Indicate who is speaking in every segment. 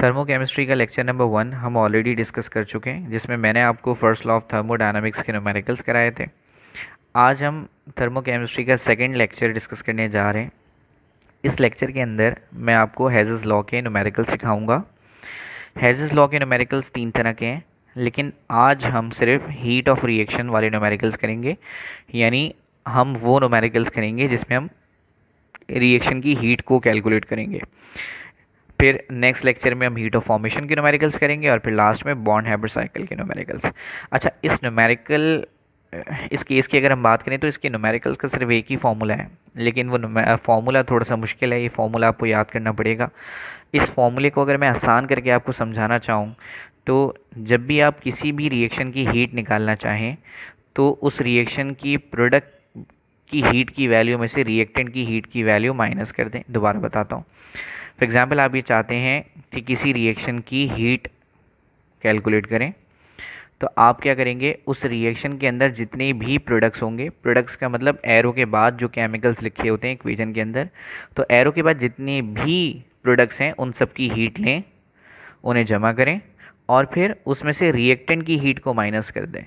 Speaker 1: thermochemistry का lecture number one हम already discuss कर चुके हैं जिसमें मैंने आपको फर्स्ट लॉ ऑफ थर्मोडाइनमिक्स के नोमेरिकल्स कराए थे आज हम थर्मोकेमिस्ट्री का सेकेंड लेक्चर डिस्कस करने जा रहे हैं इस लेक्चर के अंदर मैं आपको हैजेज लॉ के नोमेरिकल सिखाऊंगा हैजेज लॉ के नोमेरिकल्स तीन तरह के हैं लेकिन आज हम सिर्फ हीट ऑफ रिएक्शन वाले नोमेरिकल्स करेंगे यानी हम वो नोमेरिकल्स करेंगे जिसमें हम रिएक्शन की हीट को कैलकुलेट करेंगे फिर नेक्स्ट लेक्चर में हम हीट ऑफ फॉर्मेशन के नोमेरिकल्स करेंगे और फिर लास्ट में बॉन्ड हैबर साइकिल के नोमेरिकल्स अच्छा इस नोमेरिकल इस केस की अगर हम बात करें तो इसके नोमेरिकल्स का सिर्फ एक ही फार्मूला है लेकिन वो फार्मूला थोड़ा सा मुश्किल है ये फार्मूला आपको याद करना पड़ेगा इस फार्मूले को अगर मैं आसान करके आपको समझाना चाहूँ तो जब भी आप किसी भी रिएक्शन की हीट निकालना चाहें तो उस रिएक्शन की प्रोडक्ट की हीट की वैल्यू में से रिएक्टेंट की हीट की वैल्यू माइनस कर दें दोबारा बताता हूँ फॉर एग्ज़ाम्पल आप ये चाहते हैं कि किसी रिएक्शन की हीट कैलकुलेट करें तो आप क्या करेंगे उस रिएक्शन के अंदर जितने भी प्रोडक्ट्स होंगे प्रोडक्ट्स का मतलब एरो के बाद जो केमिकल्स लिखे होते हैं इक्वेशन के अंदर तो एरो के बाद जितने भी प्रोडक्ट्स हैं उन सब की हीट लें उन्हें जमा करें और फिर उसमें से रिएक्टेंट की हीट को माइनस कर दें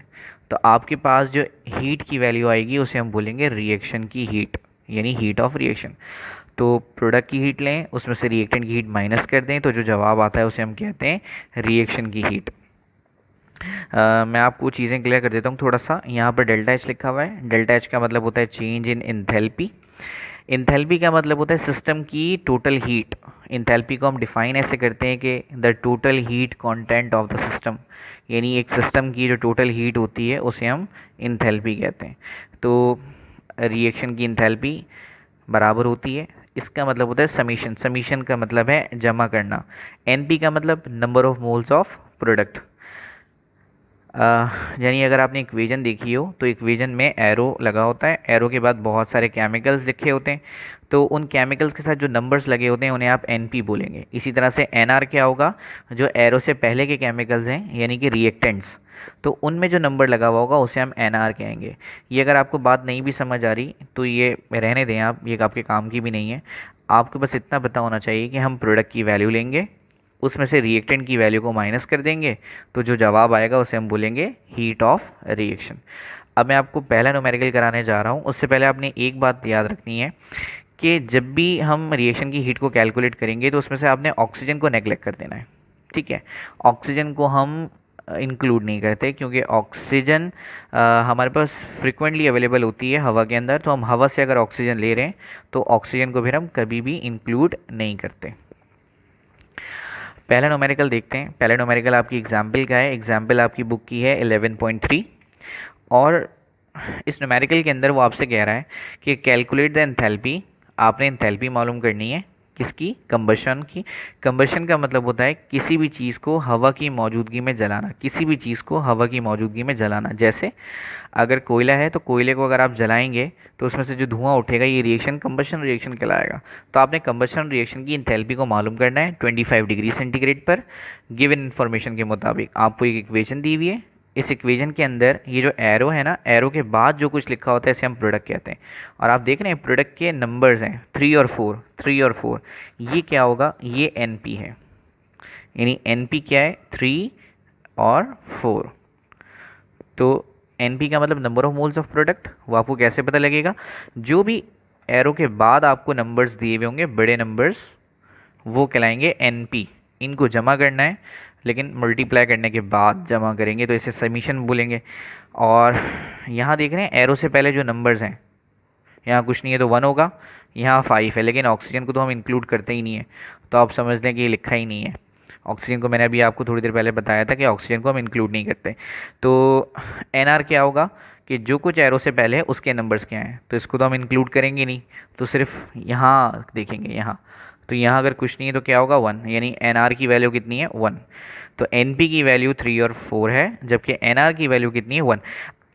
Speaker 1: तो आपके पास जो हीट की वैल्यू आएगी उसे हम बोलेंगे रिएक्शन की हीट यानी हीट ऑफ रिएक्शन तो प्रोडक्ट की हीट लें उसमें से रिएक्टेंट की हीट माइनस कर दें तो जो जवाब आता है उसे हम कहते हैं रिएक्शन की हीट Uh, मैं आपको चीज़ें क्लियर कर देता हूँ थोड़ा सा यहाँ पर डेल्टा एच लिखा हुआ है डेल्टा एच का मतलब होता है चेंज इन इंथेल्पी इंथेल्पी का मतलब होता है सिस्टम की टोटल हीट इंथेल्पी को हम डिफाइन ऐसे करते हैं कि the total heat content of the system यानी एक सिस्टम की जो टोटल हीट होती है उसे हम इंथेल्पी कहते हैं तो रिएक्शन की इंथेल्पी बराबर होती है इसका मतलब होता है समीशन समीशन का मतलब है जमा करना पी का मतलब number of moles of product यानी अगर आपने इक्वेजन देखी हो तो इक्वेजन में एरो लगा होता है एरो के बाद बहुत सारे केमिकल्स लिखे होते हैं तो उन केमिकल्स के साथ जो नंबर्स लगे होते हैं उन्हें आप एन पी बोलेंगे इसी तरह से एन आर क्या होगा जो एरो से पहले के केमिकल्स हैं यानी कि रिएक्टेंट्स तो उनमें जो नंबर लगा हुआ होगा उसे हम एन आर कहेंगे ये अगर आपको बात नहीं भी समझ आ रही तो ये रहने दें आप ये आपके काम की भी नहीं है आपको बस इतना पता होना चाहिए कि हम प्रोडक्ट की वैल्यू लेंगे उसमें से रिएक्टेंट की वैल्यू को माइनस कर देंगे तो जो जवाब आएगा उसे हम बोलेंगे हीट ऑफ रिएक्शन अब मैं आपको पहला नोमेरिकल कराने जा रहा हूँ उससे पहले आपने एक बात याद रखनी है कि जब भी हम रिएक्शन की हीट को कैलकुलेट करेंगे तो उसमें से आपने ऑक्सीजन को नेग्लेक्ट कर देना है ठीक है ऑक्सीजन को हम इंक्लूड नहीं करते क्योंकि ऑक्सीजन हमारे पास फ्रिक्वेंटली अवेलेबल होती है हवा के अंदर तो हम हवा से अगर ऑक्सीजन ले रहे हैं तो ऑक्सीजन को फिर हम कभी भी इंक्लूड नहीं करते पहला नोमेरिकल देखते हैं पहला नोमेरिकल आपकी एग्जाम्पल का है एग्जाम्पल आपकी बुक की है एलेवन पॉइंट थ्री और इस नोमेरिकल के अंदर वो आपसे कह रहा है कि कैलकुलेट द एंथैल्पी आपने एंथैल्पी मालूम करनी है किसकी कम्बशन की कम्बशन का मतलब होता है किसी भी चीज़ को हवा की मौजूदगी में जलाना किसी भी चीज़ को हवा की मौजूदगी में जलाना जैसे अगर कोयला है तो कोयले को अगर आप जलाएंगे तो उसमें से जो धुआं उठेगा ये रिएक्शन कम्बशन रिएक्शन कहलाएगा तो आपने कम्बशन रिएक्शन की इंथेलपी को मालूम करना है 25 डिग्री सेंटीग्रेड पर गिवन इन्फॉर्मेशन के मुताबिक आपको एक इक्वेशन दी हुई है इस इक्वेजन के अंदर ये जो एरो है ना एरो के बाद जो कुछ लिखा होता है इसे हम प्रोडक्ट कहते हैं और आप देख रहे हैं प्रोडक्ट के नंबर्स हैं थ्री और फोर थ्री और फोर ये क्या होगा ये एन पी है यानी एन पी क्या है थ्री और फोर तो एन पी का मतलब number of moles of product वो आपको कैसे पता लगेगा जो भी एरो के बाद आपको नंबर्स दिए हुए होंगे बड़े नंबर्स वो कहलाएंगे एन पी इनको जमा करना है लेकिन मल्टीप्लाई करने के बाद जमा करेंगे तो इसे समीशन बोलेंगे और यहाँ देख रहे हैं एरो से पहले जो नंबर्स हैं यहाँ कुछ नहीं है तो वन होगा यहाँ फाइव है लेकिन ऑक्सीजन को तो हम इंक्लूड करते ही नहीं है तो आप समझ लें कि ये लिखा ही नहीं है ऑक्सीजन को मैंने अभी आपको थोड़ी देर पहले बताया था कि ऑक्सीजन को हम इंक्लूड नहीं करते तो एन क्या होगा कि जो कुछ एरो से पहले है उसके नंबर्स क्या हैं तो इसको तो हम इंक्लूड करेंगे नहीं तो सिर्फ यहाँ देखेंगे यहाँ तो यहाँ अगर कुछ नहीं है तो क्या होगा वन यानी एन की वैल्यू कितनी है वन तो एन की वैल्यू थ्री और फोर है जबकि एन की वैल्यू कितनी है वन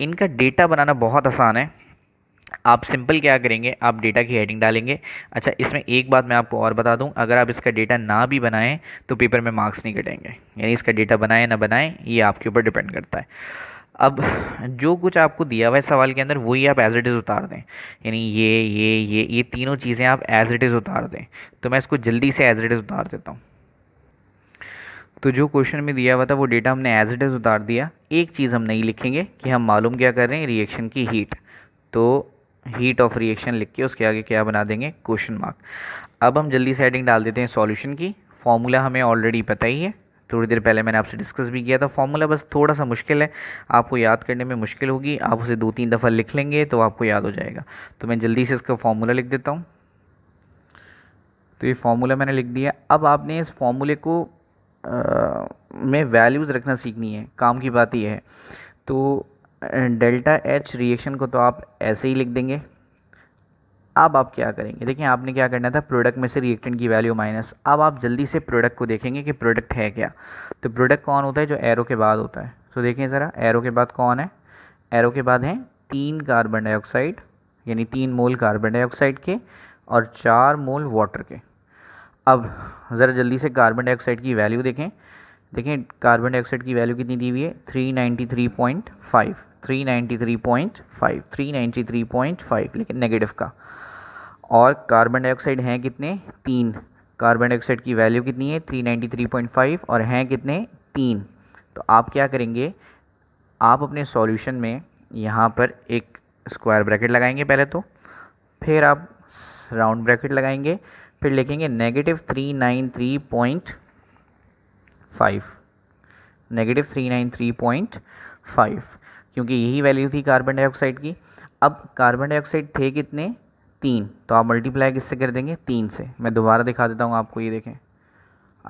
Speaker 1: इनका डेटा बनाना बहुत आसान है आप सिंपल क्या करेंगे आप डेटा की हेडिंग डालेंगे अच्छा इसमें एक बात मैं आपको और बता दूं अगर आप इसका डेटा ना भी बनाएं तो पेपर में मार्क्स नहीं कटेंगे यानी इसका डेटा बनाएं ना बनाएं ये आपके ऊपर डिपेंड करता है अब जो कुछ आपको दिया हुआ है सवाल के अंदर वही आप एज इट इज़ उतार दें यानी ये ये ये ये तीनों चीज़ें आप एज इट इज़ उतार दें तो मैं इसको जल्दी से एज इट इज़ उतार देता हूँ तो जो क्वेश्चन में दिया हुआ था वो डेटा हमने एज इट इज़ उतार दिया एक चीज़ हम नहीं लिखेंगे कि हम मालूम क्या कर रहे हैं रिएक्शन की हीट तो हीट ऑफ रिएक्शन लिख के उसके आगे क्या बना देंगे क्वेश्चन मार्क अब हम जल्दी से हेडिंग डाल देते हैं सॉल्यूशन की फॉर्मूला हमें ऑलरेडी पता ही है थोड़ी देर पहले मैंने आपसे डिस्कस भी किया था फॉर्मूला बस थोड़ा सा मुश्किल है आपको याद करने में मुश्किल होगी आप उसे दो तीन दफ़ा लिख लेंगे तो आपको याद हो जाएगा तो मैं जल्दी से इसका फॉर्मूला लिख देता हूँ तो ये फार्मूला मैंने लिख दिया अब आपने इस फॉर्मूले को आ, में वैल्यूज़ रखना सीखनी है काम की बात ही है तो डेल्टा एच रिएक्शन को तो आप ऐसे ही लिख देंगे अब आप क्या करेंगे देखिए आपने क्या करना था प्रोडक्ट में से रिएक्टेंट की वैल्यू माइनस अब आप जल्दी से प्रोडक्ट को देखेंगे कि प्रोडक्ट है क्या तो प्रोडक्ट कौन होता है जो एरो के बाद होता है तो देखें ज़रा एरो के बाद कौन है एरो के बाद हैं तीन कार्बन डाइऑक्साइड यानी तीन मोल कार्बन डाइऑक्साइड के और चार मोल वाटर के अब ज़रा जल्दी से कार्बन डाइऑक्साइड की वैल्यू देखें देखें कार्बन डाइऑक्साइड की वैल्यू कितनी दी हुई है फाइव 393.5 393.5 लेकिन नेगेटिव का और कार्बन डाइऑक्साइड हैं कितने तीन कार्बन डाइऑक्साइड की वैल्यू कितनी है 393.5 और हैं कितने तीन तो आप क्या करेंगे आप अपने सॉल्यूशन में यहाँ पर एक स्क्वायर ब्रैकेट लगाएंगे पहले तो फिर आप राउंड ब्रैकेट लगाएंगे फिर लिखेंगे negative three nine three point five negative three nine three point five क्योंकि यही वैल्यू थी कार्बन डाइऑक्साइड की अब कार्बन डाइऑक्साइड थे कितने तीन तो आप मल्टीप्लाई किससे कर देंगे तीन से मैं दोबारा दिखा देता हूँ आपको ये देखें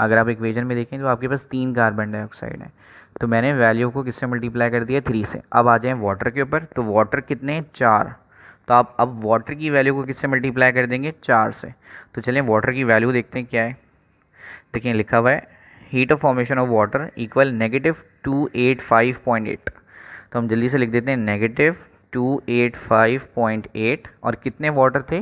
Speaker 1: अगर आप इक्वेजन में देखें तो आपके पास तीन कार्बन डाइऑक्साइड है तो मैंने वैल्यू को किससे मल्टीप्लाई कर दिया थ्री से अब आ जाएँ वाटर के ऊपर तो वाटर कितने चार तो आप अब वाटर की वैल्यू को किससे मल्टीप्लाई कर देंगे चार से तो चलें वाटर की वैल्यू देखते हैं क्या है देखिए लिखा हुआ है heat of formation of water equal negative two eight five point eight तो हम जल्दी से लिख देते हैं negative two eight five point eight और कितने वाटर थे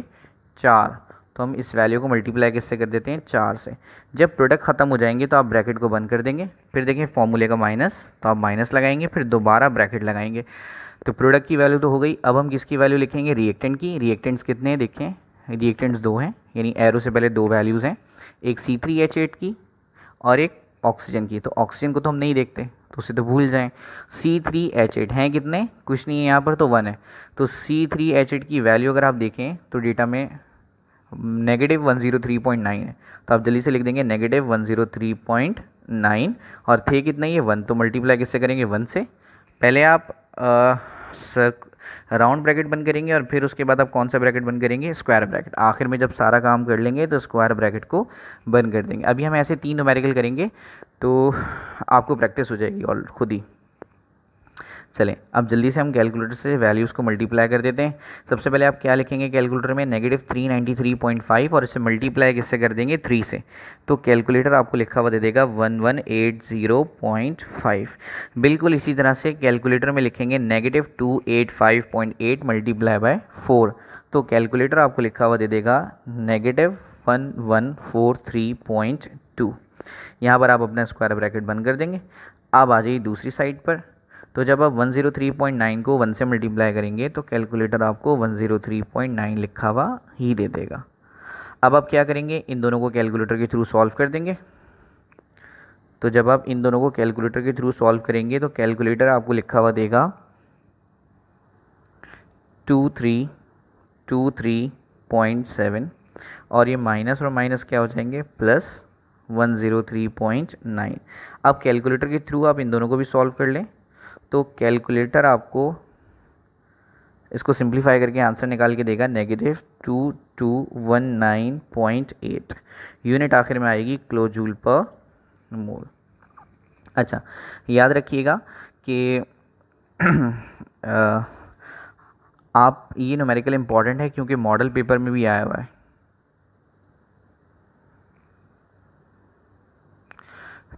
Speaker 1: चार तो हम इस वैल्यू को मल्टीप्लाई किससे कर देते हैं चार से जब प्रोडक्ट ख़त्म हो जाएंगे तो आप ब्रैकेट को बंद कर देंगे फिर देखें फॉर्मूले का माइनस तो आप माइनस लगाएंगे फिर दोबारा ब्रैकेट लगाएंगे तो प्रोडक्ट की वैल्यू तो हो गई अब हम किसकी वैल्यू लिखेंगे रिएक्टेंट की रिएक्टेंट्स कितने हैं देखें रिएक्टेंट्स दो हैं यानी एरो से पहले दो वैल्यूज़ हैं एक सी थ्री एच एट की और एक ऑक्सीजन की तो ऑक्सीजन को तो हम नहीं देखते तो उसे तो भूल जाएं सी थ्री एच एड हैं कितने कुछ नहीं है यहाँ पर तो वन है तो सी थ्री एच एड की वैल्यू अगर आप देखें तो डेटा में negative one zero three point nine है तो आप जल्दी से लिख देंगे negative one zero three point nine और थे कितना ये वन तो मल्टीप्लाई किससे करेंगे वन से पहले आप आ, सर राउंड ब्रैकेट बंद करेंगे और फिर उसके बाद आप कौन सा ब्रैकेट बंद करेंगे स्क्वायर ब्रैकेट आखिर में जब सारा काम कर लेंगे तो स्क्वायर ब्रैकेट को बंद कर देंगे अभी हम ऐसे तीन नोमेरिकल करेंगे तो आपको प्रैक्टिस हो जाएगी और खुद ही चलें अब जल्दी से हम कैलकुलेटर से वैल्यूज़ को मल्टीप्लाई कर देते हैं सबसे पहले आप क्या लिखेंगे कैलकुलेटर में negative three ninety three point five और इसे मल्टीप्लाई किससे कर देंगे थ्री से तो कैलकुलेटर आपको लिखा हुआ दे देगा one one eight zero point five बिल्कुल इसी तरह से कैलकुलेटर में लिखेंगे negative two eight five point eight multiply by four तो कैलकुलेटर आपको लिखा हुआ दे देगा negative one one four three point two यहाँ पर आप अपना स्क्वायर ब्रैकेट बंद कर देंगे अब आ जाइए दूसरी साइड पर तो जब आप 103.9 को 1 से मल्टीप्लाई करेंगे तो कैलकुलेटर आपको 103.9 लिखा हुआ ही दे देगा अब आप क्या करेंगे इन दोनों को कैलकुलेटर के थ्रू सॉल्व कर देंगे तो जब आप इन दोनों को कैलकुलेटर के थ्रू सॉल्व करेंगे तो कैलकुलेटर आपको लिखा हुआ देगा two three two three point seven और ये माइनस और माइनस क्या हो जाएंगे plus one zero three point nine अब कैलकुलेटर के थ्रू आप इन दोनों को भी सॉल्व कर लें तो कैलकुलेटर आपको इसको सिंप्लीफाई करके आंसर निकाल के देगा negative two two one nine point eight unit आखिर में आएगी क्लोजूल पर मोल अच्छा याद रखिएगा कि आप ये नोमेरिकल इम्पॉर्टेंट है क्योंकि मॉडल पेपर में भी आया हुआ है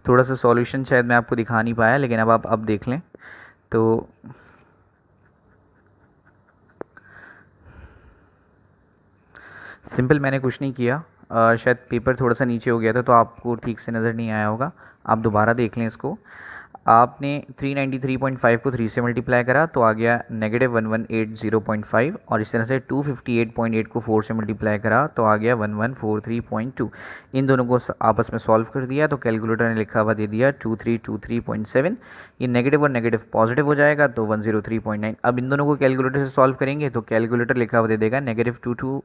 Speaker 1: थोड़ा सा सॉल्यूशन शायद मैं आपको दिखा नहीं पाया लेकिन अब आप अब देख लें तो सिंपल मैंने कुछ नहीं किया आ, शायद पेपर थोड़ा सा नीचे हो गया था तो आपको ठीक से नज़र नहीं आया होगा आप दोबारा देख लें इसको आपने 393.5 को 3 से मल्टीप्लाई करा तो आ गया नेगेटिव 1180.5 और इस तरह से 258.8 को 4 से मल्टीप्लाई करा तो आ गया 1143.2 इन दोनों को आपस में सॉल्व कर दिया तो कैलकुलेटर ने लिखा हुआ दे दिया 2323.7 ये नेगेटिव और नेगेटिव पॉजिटिव हो जाएगा तो 103.9 अब इन दोनों को कैलकुलेटर से सॉल्व करेंगे तो कैलकुलेटर लिखा हुआ दे देगा नेगेटिव टू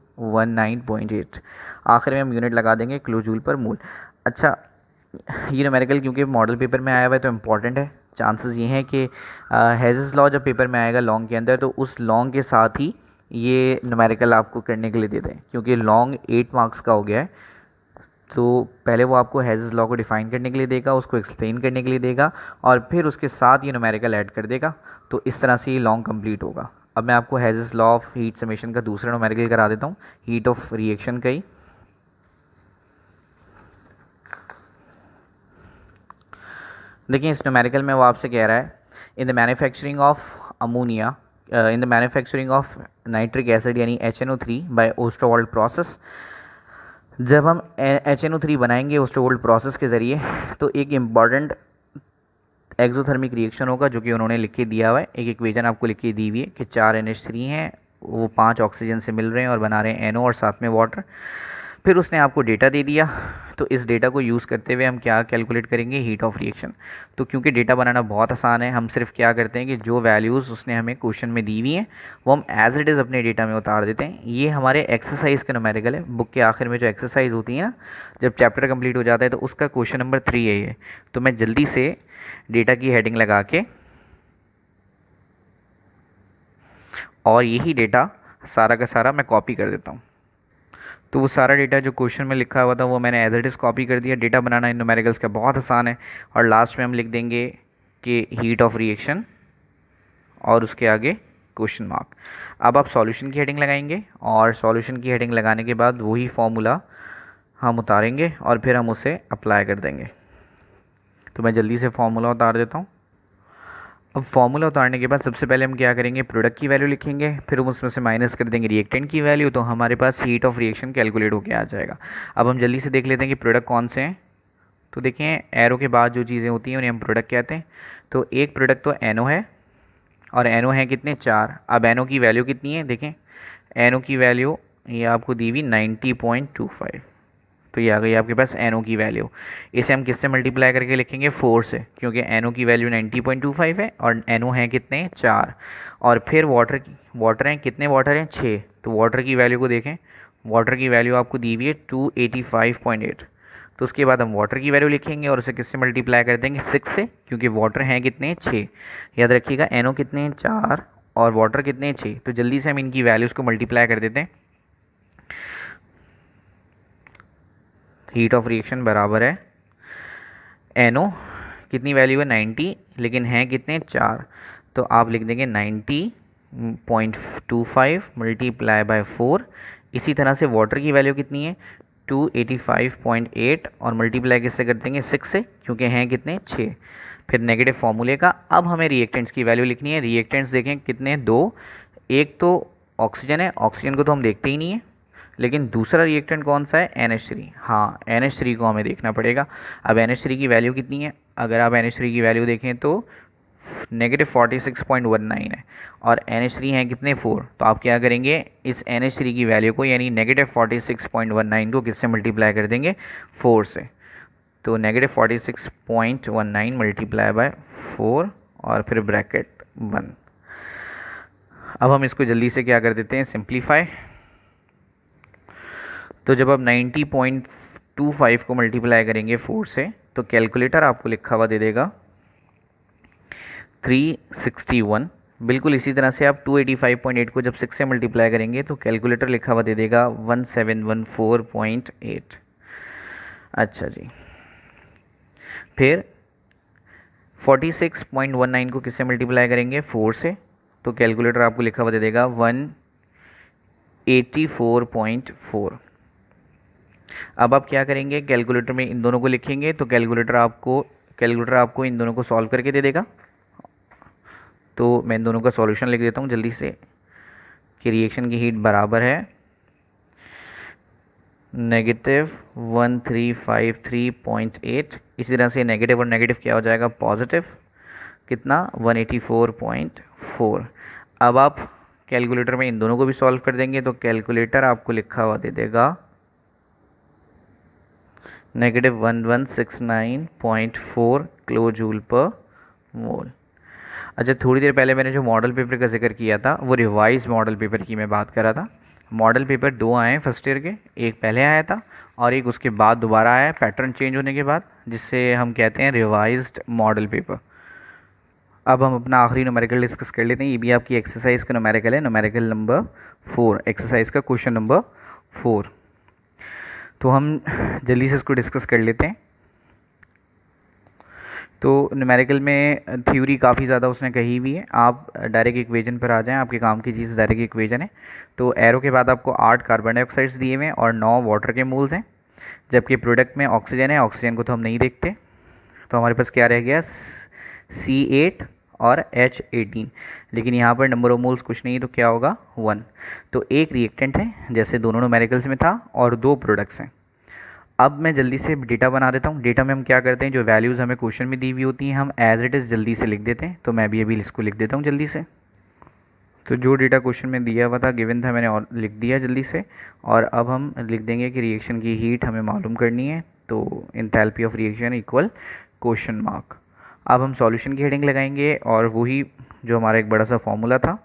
Speaker 1: आखिर में हम यूनिट लगा देंगे क्लोजूल पर मूल अच्छा ये नोमेरिकल क्योंकि मॉडल पेपर में आया हुआ है तो इम्पॉर्टेंट है चांसेस ये हैं कि हेजेस लॉ जब पेपर में आएगा लॉन्ग के अंदर तो उस लॉन्ग के साथ ही ये न्यूमेरिकल आपको करने के लिए देते हैं क्योंकि लॉन्ग एट मार्क्स का हो गया है तो पहले वो आपको हेजेस लॉ को डिफ़ाइन करने के लिए देगा उसको एक्सप्लेन करने के लिए देगा और फिर उसके साथ ये नोमेरिकल ऐड कर देगा तो इस तरह से ये लॉन्ग कम्प्लीट होगा अब मैं आपको Hess's law of heat summation का दूसरा नोमेरिकल करा देता हूँ हीट ऑफ रिएक्शन का ही देखिए इस न्यूमेरिकल में वो आपसे कह रहा है in the manufacturing of ammonia in the manufacturing of nitric acid यानी H N O three by Ostwald process जब हम एच एन ओ थ्री बनाएंगे ओस्टोवॉल्ड प्रोसेस के ज़रिए तो एक इम्पॉर्टेंट एक्जोथर्मिक रिएक्शन होगा जो कि उन्होंने लिख के दिया हुआ है एक इक्वेशन आपको लिख के दी हुई है कि चार एन एच थ्री हैं वो पाँच ऑक्सीजन से मिल रहे हैं और बना रहे हैं एन ओ और साथ में वाटर फिर उसने आपको डेटा दे दिया तो इस डेटा को यूज़ करते हुए हम क्या कैलकुलेट करेंगे हीट ऑफ रिएक्शन तो क्योंकि डेटा बनाना बहुत आसान है हम सिर्फ क्या करते हैं कि जो वैल्यूज़ उसने हमें क्वेश्चन में दी हुई हैं वो हम एज इट इज़ अपने डेटा में उतार देते हैं ये हमारे एक्सरसाइज का नोमेरिकल है बुक के आखिर में जो एक्सरसाइज होती है ना जब चैप्टर कम्प्लीट हो जाता है तो उसका क्वेश्चन नंबर थ्री है ये तो मैं जल्दी से डेटा की हेडिंग लगा के और यही डेटा सारा का सारा मैं कॉपी कर देता हूँ तो वो सारा डेटा जो क्वेश्चन में लिखा हुआ था वो मैंने एज इट इज़ कॉपी कर दिया डेटा बनाना इन नोमेरिकल्स का बहुत आसान है और लास्ट में हम लिख देंगे कि हीट ऑफ रिएक्शन और उसके आगे क्वेश्चन मार्क अब आप सॉल्यूशन की हेडिंग लगाएंगे और सॉल्यूशन की हेडिंग लगाने के बाद वही फॉर्मूला हम उतारेंगे और फिर हम उसे अप्लाई कर देंगे तो मैं जल्दी से फॉर्मूला उतार देता हूँ अब फॉर्मूला उतारने के बाद सबसे पहले हम क्या करेंगे प्रोडक्ट की वैल्यू लिखेंगे फिर हम उसमें से माइनस कर देंगे रिएक्टेंट की वैल्यू तो हमारे पास हीट ऑफ रिएक्शन कैलकुलेट होकर आ जाएगा अब हम जल्दी से देख लेते हैं कि प्रोडक्ट कौन से हैं तो देखें एरो के बाद जो चीज़ें होती हैं उन्हें हम प्रोडक्ट कहते हैं तो एक प्रोडक्ट तो एनो है और एनो है कितने चार अब एनो की वैल्यू कितनी है देखें एनो की वैल्यू ये आपको दी हुई नाइन्टी पॉइंट टू फाइव तो ये आ गई आपके पास एन की वैल्यू इसे हम किससे मल्टीप्लाई करके लिखेंगे फोर से क्योंकि एन की value ninety point two five है और एन हैं कितने चार और फिर वाटर की वाटर हैं कितने वाटर हैं छः तो वाटर की वैल्यू को देखें वाटर की वैल्यू आपको दी हुई है two eighty five point eight तो उसके बाद हम वाटर की वैल्यू लिखेंगे और उसे किससे मल्टीप्लाई कर देंगे सिक्स से क्योंकि वाटर हैं कितने छः याद रखिएगा एनओ कितने हैं चार और वाटर कितने छः तो जल्दी से हम इनकी वैल्यूज़ को मल्टीप्लाई कर देते हैं हीट ऑफ रिएक्शन बराबर है एन NO, कितनी वैल्यू है नाइन्टी लेकिन हैं कितने चार तो आप लिख देंगे ninety point two five multiply by four इसी तरह से वाटर की वैल्यू कितनी है two eighty five point eight और मल्टीप्लाई किससे कर देंगे सिक्स से क्योंकि हैं कितने छः फिर नेगेटिव फॉर्मूले का अब हमें रिएक्टेंट्स की वैल्यू लिखनी है रिएक्टेंट्स देखें कितने दो एक तो ऑक्सीजन है ऑक्सीजन को तो हम देखते ही नहीं है लेकिन दूसरा रिएक्टेंट कौन सा है एन एच थ्री हाँ एन एच थ्री को हमें देखना पड़ेगा अब एन एच थ्री की वैल्यू कितनी है अगर आप एन एच थ्री की वैल्यू देखें तो negative forty six point one nine है और एन एच थ्री हैं कितने फोर तो आप क्या करेंगे इस एन एच थ्री की वैल्यू को यानी negative forty six point one nine को किससे मल्टीप्लाई कर देंगे फोर से तो negative forty six point one nine multiply by four और फिर ब्रैकेट वन अब हम इसको जल्दी से क्या कर देते हैं सिंप्लीफाई तो जब आप नाइन्टी पॉइंट टू फाइव को मल्टीप्लाई करेंगे फोर से तो कैलकुलेटर आपको लिखा हुआ दे देगा थ्री सिक्सटी वन बिल्कुल इसी तरह से आप two eighty five point eight को जब सिक्स से मल्टीप्लाई करेंगे तो कैलकुलेटर लिखा हुआ दे देगा one one seven four point eight अच्छा जी फिर सिक्स पॉइंट वन नाइन को किससे मल्टीप्लाई करेंगे फोर से तो कैलकुलेटर आपको लिखा हुआ दे देगा one eighty four point four अब आप क्या करेंगे कैलकुलेटर में इन दोनों को लिखेंगे तो कैलकुलेटर आपको कैलकुलेटर आपको इन दोनों को सॉल्व करके दे देगा तो मैं इन दोनों का सॉल्यूशन लिख देता हूँ जल्दी से कि रिएक्शन की हीट बराबर है negative one three five three point eight इसी तरह से नेगेटिव और नेगेटिव क्या हो जाएगा पॉजिटिव कितना one eighty four point four अब आप कैलकुलेटर में इन दोनों को भी सॉल्व कर देंगे तो कैलकुलेटर आपको लिखा हुआ दे देगा negative one one six nine point four kilo joule पर मोल अच्छा थोड़ी देर पहले मैंने जो मॉडल पेपर का जिक्र किया था वो रिवाइज मॉडल पेपर की मैं बात कर रहा था मॉडल पेपर दो आए हैं फर्स्ट ईयर के एक पहले आया था और एक उसके बाद दोबारा आया पैटर्न चेंज होने के बाद जिससे हम कहते हैं रिवाइज मॉडल पेपर अब हम अपना आखिरी नोमेरिकल डिस्कस कर लेते हैं ये भी आपकी एक्सरसाइज का नोमेरिकल है नोमेरिकल नंबर फोर एक्सरसाइज का क्वेश्चन नंबर फोर तो हम जल्दी से इसको डिस्कस कर लेते हैं तो न्यूमेरिकल में थ्योरी काफ़ी ज़्यादा उसने कही हुई है आप डायरेक्ट इक्वेजन पर आ जाएं आपके काम की चीज़ डायरेक्ट इक्वेजन है तो एरो के बाद आपको आठ कार्बन डाइऑक्साइड्स दिए हुए हैं और नौ वाटर के मोल्स हैं जबकि प्रोडक्ट में ऑक्सीजन है ऑक्सीजन को तो हम नहीं देखते तो हमारे पास क्या रह गया सी एट और एच एटीन लेकिन यहाँ पर नंबर ऑफ मोल्स कुछ नहीं तो क्या होगा वन तो एक रिएक्टेंट है जैसे दोनों नोमेरिकल्स में था और दो प्रोडक्ट्स हैं अब मैं जल्दी से डेटा बना देता हूँ डेटा में हम क्या करते हैं जो वैल्यूज़ हमें क्वेश्चन में दी हुई होती हैं हम एज इट इज़ जल्दी से लिख देते हैं तो मैं भी अभी इसको लिख देता हूँ जल्दी से तो जो डेटा क्वेश्चन में दिया हुआ था गिवन था मैंने और लिख दिया जल्दी से और अब हम लिख देंगे कि रिएक्शन की हीट हमें मालूम करनी है तो enthalpy of reaction equal question mark अब हम सॉल्यूशन की हेडिंग लगाएंगे और वही जो हमारा एक बड़ा सा फॉर्मूला था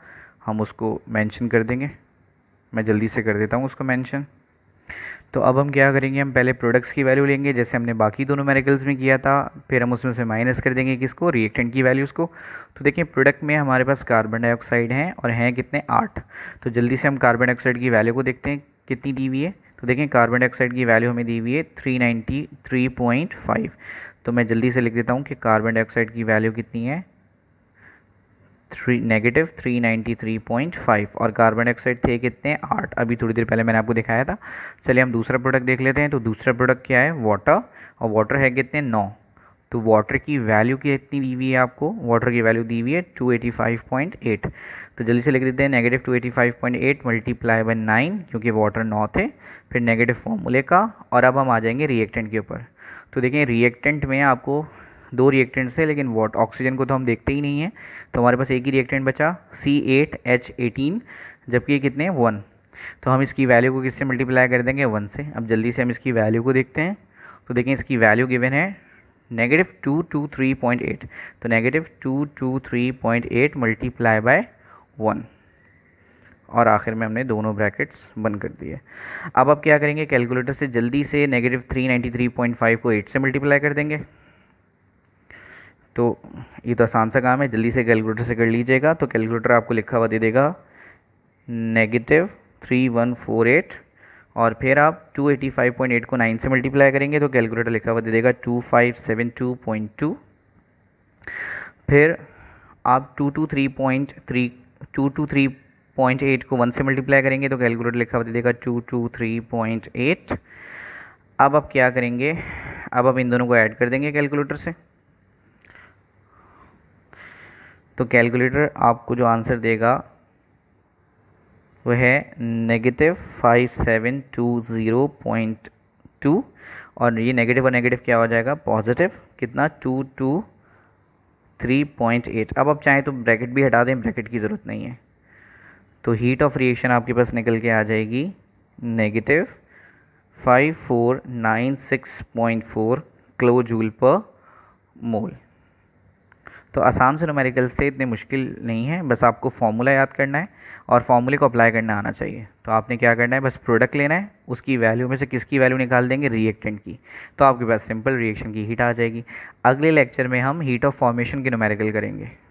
Speaker 1: हम उसको मेंशन कर देंगे मैं जल्दी से कर देता हूँ उसको मेंशन तो अब हम क्या करेंगे हम पहले प्रोडक्ट्स की वैल्यू लेंगे जैसे हमने बाकी दोनों मेरिकल्स में किया था फिर हम उसमें से माइनस कर देंगे किसको रिएक्टेंट की वैल्यूज़ को तो देखिए प्रोडक्ट में हमारे पास कार्बन डाइऑक्साइड हैं और हैं कितने आठ तो जल्दी से हम कार्बन डाइऑक्साइड की वैल्यू को देखते हैं कितनी दी हुई है तो देखें कार्बन डाइऑक्साइड की वैल्यू हमें दी हुई है three ninety three point five तो मैं जल्दी से लिख देता हूँ कि कार्बन डाइऑक्साइड की वैल्यू कितनी है three negative three ninety three point five और कार्बन डाइऑक्साइड थे कितने आठ अभी थोड़ी देर पहले मैंने आपको दिखाया था चलिए हम दूसरा प्रोडक्ट देख लेते हैं तो दूसरा प्रोडक्ट क्या है वाटर और वाटर है कितने नौ तो वाटर की वैल्यू कितनी दी हुई है आपको वाटर की वैल्यू दी हुई है two eighty five point eight तो जल्दी से लिख देते हैं negative two eighty five point eight multiply by nine क्योंकि वाटर नौ थे फिर नेगेटिव फॉर्मूले का और अब हम आ जाएंगे रिएक्टेंट के ऊपर तो देखें रिएक्टेंट में आपको दो रिएक्टेंट्स है लेकिन वॉट ऑक्सीजन को तो हम देखते ही नहीं है तो हमारे पास एक ही रिएक्टेंट बचा सी एट एच एटीन जबकि कितने वन तो हम इसकी वैल्यू को किससे मल्टीप्लाई कर देंगे वन से अब जल्दी से हम इसकी वैल्यू को देखते हैं तो देखें इसकी वैल्यू गिवन है negative two two three point eight तो negative two two three point eight multiply by one और आखिर में हमने दोनों ब्रैकेट्स बंद कर दिए अब आप क्या करेंगे कैलकुलेटर से जल्दी से negative three ninety three point five को एट से मल्टीप्लाई कर देंगे तो ये तो आसान सा काम है जल्दी से कैलकुलेटर से कर लीजिएगा तो कैलकुलेटर आपको लिखा हुआ दे देगा negative three one four eight और फिर आप two eighty five point eight को नाइन से मल्टीप्लाई करेंगे तो कैलकुलेटर लिखा हुआ दे देगा two five seven two point two फिर आप two two three point three two two three point eight को वन से मल्टीप्लाई करेंगे तो कैलकुलेटर लिखा हुआ देगा two two three point eight अब आप क्या करेंगे अब आप इन दोनों को ऐड कर देंगे कैलकुलेटर से तो कैलकुलेटर आपको जो आंसर देगा वह है negative five seven two zero point two और ये नेगेटिव और नेगेटिव क्या हो जाएगा पॉजिटिव कितना two two three point eight अब आप चाहें तो ब्रैकेट भी हटा दें ब्रैकेट की ज़रूरत नहीं है तो हीट ऑफ रिएक्शन आपके पास निकल के आ जाएगी negative five four nine six point four kilo joule पर मोल तो आसान से नोमेरिकल्स थे इतने मुश्किल नहीं है बस आपको फॉर्मूला याद करना है और फॉर्मूले को अप्लाई करना आना चाहिए तो आपने क्या करना है बस प्रोडक्ट लेना है उसकी वैल्यू में से किसकी वैल्यू निकाल देंगे रिएक्टेंट की तो आपके पास सिंपल रिएक्शन की हीट आ जाएगी अगले लेक्चर में हम हीट ऑफ फॉर्मेशन की नोमेरिकल करेंगे